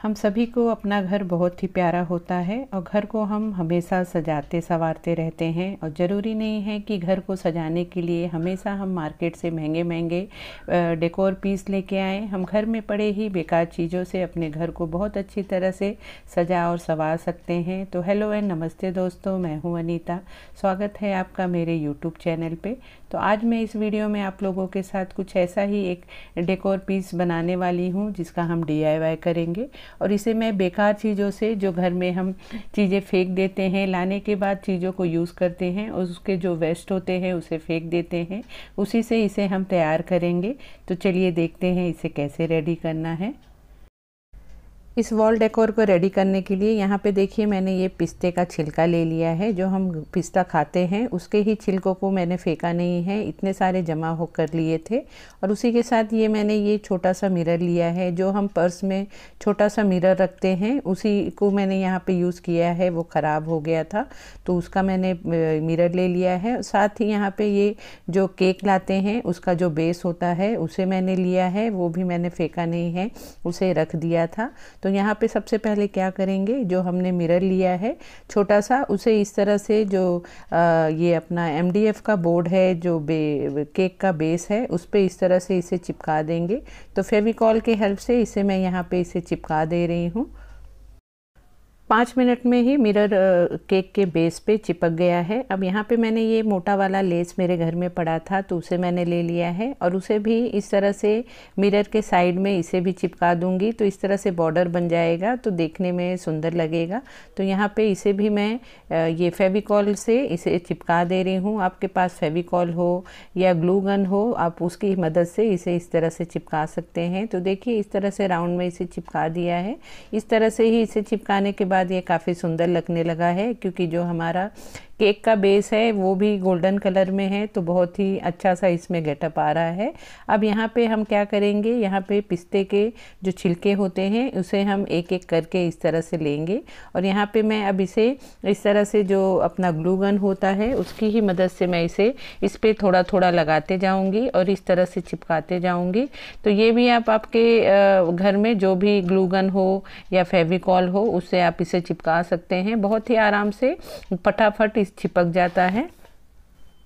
हम सभी को अपना घर बहुत ही प्यारा होता है और घर को हम हमेशा सजाते संवारते रहते हैं और ज़रूरी नहीं है कि घर को सजाने के लिए हमेशा हम मार्केट से महंगे महंगे डेकोर पीस लेके आएं हम घर में पड़े ही बेकार चीज़ों से अपने घर को बहुत अच्छी तरह से सजा और संवार सकते हैं तो हेलो एंड नमस्ते दोस्तों मैं हूँ अनीता स्वागत है आपका मेरे यूट्यूब चैनल पर तो आज मैं इस वीडियो में आप लोगों के साथ कुछ ऐसा ही एक डेकोर पीस बनाने वाली हूँ जिसका हम डी करेंगे और इसे मैं बेकार चीज़ों से जो घर में हम चीज़ें फेंक देते हैं लाने के बाद चीज़ों को यूज़ करते हैं और उसके जो वेस्ट होते हैं उसे फेंक देते हैं उसी से इसे हम तैयार करेंगे तो चलिए देखते हैं इसे कैसे रेडी करना है इस वॉल डेकोर को रेडी करने के लिए यहाँ पे देखिए मैंने ये पिस्ते का छिलका ले लिया है जो हम पिस्ता खाते हैं उसके ही छिलकों को मैंने फेंका नहीं है इतने सारे जमा हो कर लिए थे और उसी के साथ ये मैंने ये छोटा सा मिरर लिया है जो हम पर्स में छोटा सा मिरर रखते हैं उसी को मैंने यहाँ पे यूज़ किया है वो ख़राब हो गया था तो उसका मैंने मिरर ले लिया है साथ ही यहाँ पर ये जो केक लाते हैं उसका जो बेस होता है उसे मैंने लिया है वो भी मैंने फेंका नहीं है उसे रख दिया था तो तो यहाँ पे सबसे पहले क्या करेंगे जो हमने मिरर लिया है छोटा सा उसे इस तरह से जो आ, ये अपना एम का बोर्ड है जो बे केक का बेस है उस पर इस तरह से इसे चिपका देंगे तो फेविकॉल के हेल्प से इसे मैं यहाँ पे इसे चिपका दे रही हूँ पाँच मिनट में ही मिरर केक के बेस पे चिपक गया है अब यहाँ पे मैंने ये मोटा वाला लेस मेरे घर में पड़ा था तो उसे मैंने ले लिया है और उसे भी इस तरह से मिरर के साइड में इसे भी चिपका दूँगी तो इस तरह से बॉर्डर बन जाएगा तो देखने में सुंदर लगेगा तो यहाँ पे इसे भी मैं ये फेविकॉल से इसे चिपका दे रही हूँ आपके पास फेविकॉल हो या ग्लू गन हो आप उसकी मदद से इसे इस तरह से चिपका सकते हैं तो देखिए इस तरह से राउंड में इसे चिपका दिया है इस तरह से ही इसे चिपकाने के बाद बाद ये काफ़ी सुंदर लगने लगा है क्योंकि जो हमारा केक का बेस है वो भी गोल्डन कलर में है तो बहुत ही अच्छा सा इसमें गेटअप आ रहा है अब यहाँ पे हम क्या करेंगे यहाँ पे पिस्ते के जो छिलके होते हैं उसे हम एक एक करके इस तरह से लेंगे और यहाँ पे मैं अब इसे इस तरह से जो अपना ग्लू गन होता है उसकी ही मदद से मैं इसे इस पर थोड़ा थोड़ा लगाते जाऊँगी और इस तरह से चिपकाते जाऊँगी तो ये भी आप आपके घर में जो भी ग्लू गन हो या फेविकॉल हो उससे आप इसे चिपका सकते हैं बहुत ही आराम से फटाफट चिपक जाता है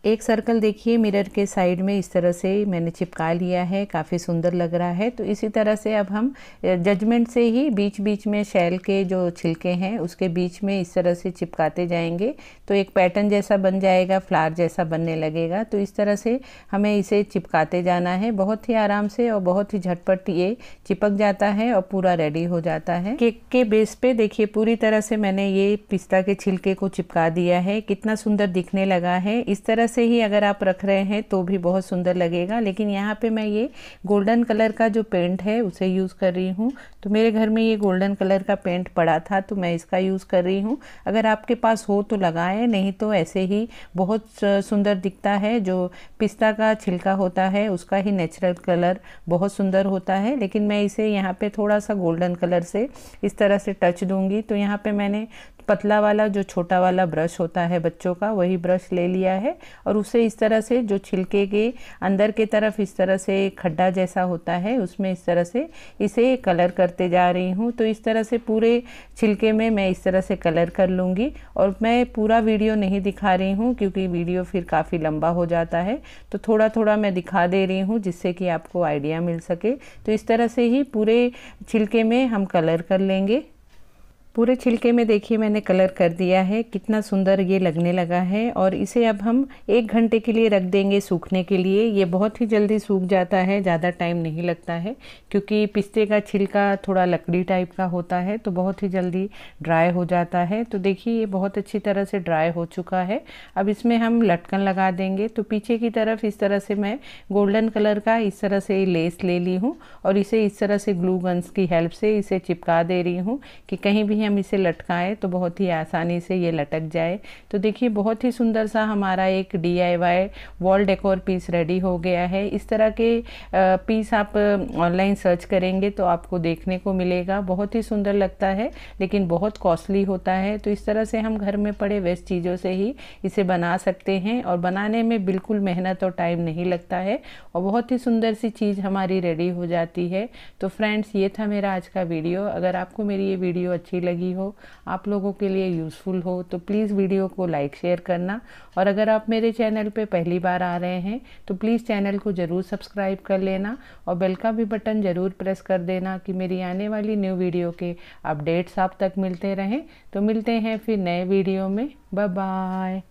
एक सर्कल देखिए मिरर के साइड में इस तरह से मैंने चिपका लिया है काफ़ी सुंदर लग रहा है तो इसी तरह से अब हम जजमेंट से ही बीच बीच में शैल के जो छिलके हैं उसके बीच में इस तरह से चिपकाते जाएंगे तो एक पैटर्न जैसा बन जाएगा फ्लावर जैसा बनने लगेगा तो इस तरह से हमें इसे चिपकाते जाना है बहुत ही आराम से और बहुत ही झटपट ये चिपक जाता है और पूरा रेडी हो जाता है केक के बेस पे देखिए पूरी तरह से मैंने ये पिस्ता के छिलके को चिपका दिया है कितना सुंदर दिखने लगा है इस तरह से ही अगर आप रख रहे हैं तो भी बहुत सुंदर लगेगा लेकिन यहाँ पे मैं ये गोल्डन कलर का जो पेंट है उसे यूज़ कर रही हूँ तो मेरे घर में ये गोल्डन कलर का पेंट पड़ा था तो मैं इसका यूज़ कर रही हूँ अगर आपके पास हो तो लगाएं नहीं तो ऐसे ही बहुत सुंदर दिखता है जो पिस्ता का छिलका होता है उसका ही नेचुरल कलर बहुत सुंदर होता है लेकिन मैं इसे यहाँ पर थोड़ा सा गोल्डन कलर से इस तरह से टच दूंगी तो यहाँ पे मैंने पतला वाला जो छोटा वाला ब्रश होता है बच्चों का वही ब्रश ले लिया है और उसे इस तरह से जो छिलके के अंदर के तरफ इस तरह से खड्डा जैसा होता है उसमें इस तरह से इसे कलर करते जा रही हूँ तो इस तरह से पूरे छिलके में मैं इस तरह से कलर कर लूँगी और मैं पूरा वीडियो नहीं दिखा रही हूँ क्योंकि वीडियो फिर काफ़ी लंबा हो जाता है तो थोड़ा थोड़ा मैं दिखा दे रही हूँ जिससे कि आपको आइडिया मिल सके तो इस तरह से ही पूरे छिलके में हम कलर कर लेंगे पूरे छिलके में देखिए मैंने कलर कर दिया है कितना सुंदर ये लगने लगा है और इसे अब हम एक घंटे के लिए रख देंगे सूखने के लिए ये बहुत ही जल्दी सूख जाता है ज़्यादा टाइम नहीं लगता है क्योंकि पिस्ते का छिलका थोड़ा लकड़ी टाइप का होता है तो बहुत ही जल्दी ड्राई हो जाता है तो देखिए ये बहुत अच्छी तरह से ड्राई हो चुका है अब इसमें हम लटकन लगा देंगे तो पीछे की तरफ इस तरह से मैं गोल्डन कलर का इस तरह से लेस ले ली हूँ और इसे इस तरह से ग्लू गन्स की हेल्प से इसे चिपका दे रही हूँ कि कहीं भी ही हम इसे लटकाएं तो बहुत ही आसानी से ये लटक जाए तो देखिए बहुत ही सुंदर सा हमारा एक D I wall decor piece ready हो गया है इस तरह के पीस आप ऑनलाइन सर्च करेंगे तो आपको देखने को मिलेगा बहुत ही सुंदर लगता है लेकिन बहुत कॉस्टली होता है तो इस तरह से हम घर में पड़े वेस्ट चीज़ों से ही इसे बना सकते हैं और बनाने में बिल्कुल मेहनत और टाइम नहीं लगता है और बहुत ही सुंदर सी चीज़ हमारी रेडी हो जाती है तो फ्रेंड्स ये था मेरा आज का वीडियो अगर आपको मेरी ये वीडियो अच्छी लगे लगी हो आप लोगों के लिए यूज़फुल हो तो प्लीज़ वीडियो को लाइक शेयर करना और अगर आप मेरे चैनल पे पहली बार आ रहे हैं तो प्लीज़ चैनल को ज़रूर सब्सक्राइब कर लेना और बेल का भी बटन ज़रूर प्रेस कर देना कि मेरी आने वाली न्यू वीडियो के अपडेट्स आप तक मिलते रहें तो मिलते हैं फिर नए वीडियो में बाय